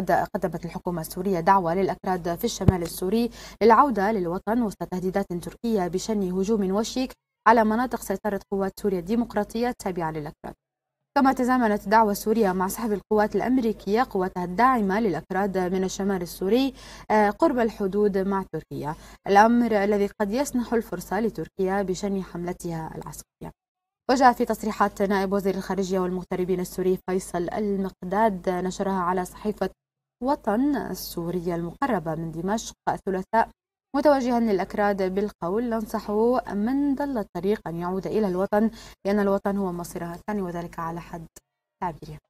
قد قدمت الحكومة السورية دعوة للأكراد في الشمال السوري للعودة للوطن وسط تهديدات تركية بشن هجوم وشيك على مناطق سيطرة قوات سوريا الديمقراطية التابعة للأكراد كما تزامنت دعوة سوريا مع سحب القوات الأمريكية قواتها الداعمة للأكراد من الشمال السوري آه، قرب الحدود مع تركيا الأمر الذي قد يسنح الفرصة لتركيا بشن حملتها العسكرية وجاء في تصريحات نائب وزير الخارجية والمغتربين السوري فيصل المقداد نشرها على صحيفة وطن السورية المقربة من دمشق الثلاثاء متوجها للأكراد بالقول ننصحه من ضل الطريق أن يعود إلى الوطن لأن الوطن هو مصيرها الثاني وذلك على حد تعبيره